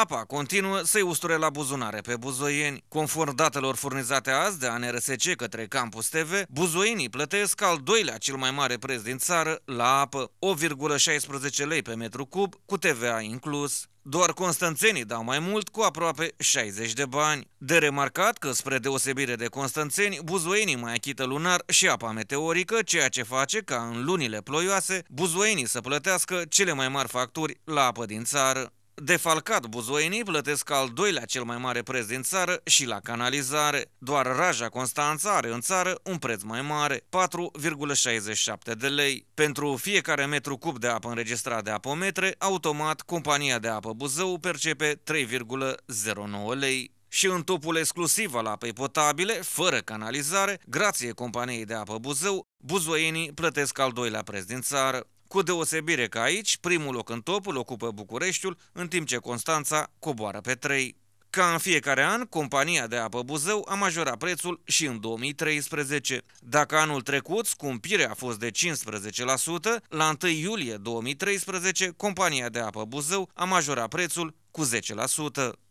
Apa continuă să-i usture la buzunare pe buzoieni. Conform datelor furnizate azi de ANRSC către Campus TV, buzoienii plătesc al doilea cel mai mare preț din țară la apă, 8,16 lei pe metru cub, cu TVA inclus. Doar constanțenii dau mai mult, cu aproape 60 de bani. De remarcat că, spre deosebire de constanțeni, buzoienii mai achită lunar și apa meteorică, ceea ce face ca în lunile ploioase, buzoienii să plătească cele mai mari facturi la apă din țară. Defalcat, buzoienii plătesc al doilea cel mai mare preț din țară și la canalizare. Doar Raja Constanța are în țară un preț mai mare, 4,67 de lei. Pentru fiecare metru cub de apă înregistrat de apometre, automat compania de apă Buzău percepe 3,09 lei și în topul exclusiv al apei potabile, fără canalizare, grație companiei de apă Buzău, buzoienii plătesc al doilea preț din țară. Cu deosebire că aici, primul loc în topul ocupă Bucureștiul, în timp ce Constanța coboară pe 3. Ca în fiecare an, compania de apă Buzău a majorat prețul și în 2013. Dacă anul trecut scumpirea a fost de 15%, la 1 iulie 2013 compania de apă Buzău a majorat prețul cu 10%.